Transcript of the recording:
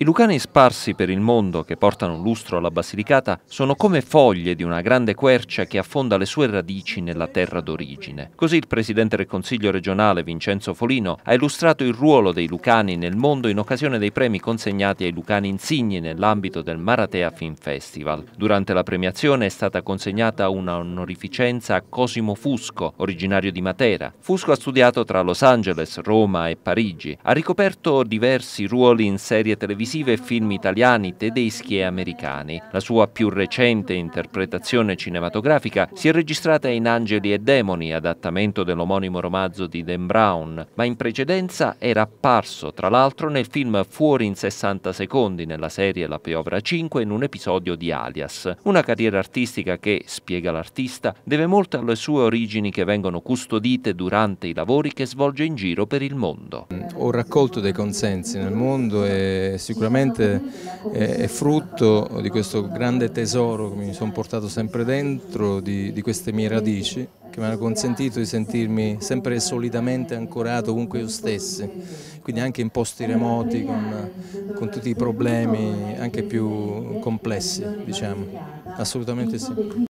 I lucani sparsi per il mondo che portano lustro alla Basilicata sono come foglie di una grande quercia che affonda le sue radici nella terra d'origine. Così il presidente del Consiglio regionale Vincenzo Folino ha illustrato il ruolo dei lucani nel mondo in occasione dei premi consegnati ai lucani insigni nell'ambito del Maratea Film Festival. Durante la premiazione è stata consegnata una onorificenza a Cosimo Fusco, originario di Matera. Fusco ha studiato tra Los Angeles, Roma e Parigi. Ha ricoperto diversi ruoli in serie televisive televisive e film italiani, tedeschi e americani. La sua più recente interpretazione cinematografica si è registrata in Angeli e Demoni, adattamento dell'omonimo romanzo di Dan Brown, ma in precedenza era apparso, tra l'altro, nel film Fuori in 60 secondi, nella serie La Piovra 5, in un episodio di Alias. Una carriera artistica che, spiega l'artista, deve molto alle sue origini che vengono custodite durante i lavori che svolge in giro per il mondo. Ho raccolto dei consensi nel mondo e sicuramente sicuramente è frutto di questo grande tesoro che mi sono portato sempre dentro, di, di queste mie radici che mi hanno consentito di sentirmi sempre solidamente ancorato ovunque io stessi, quindi anche in posti remoti con, con tutti i problemi anche più complessi, diciamo, assolutamente sì.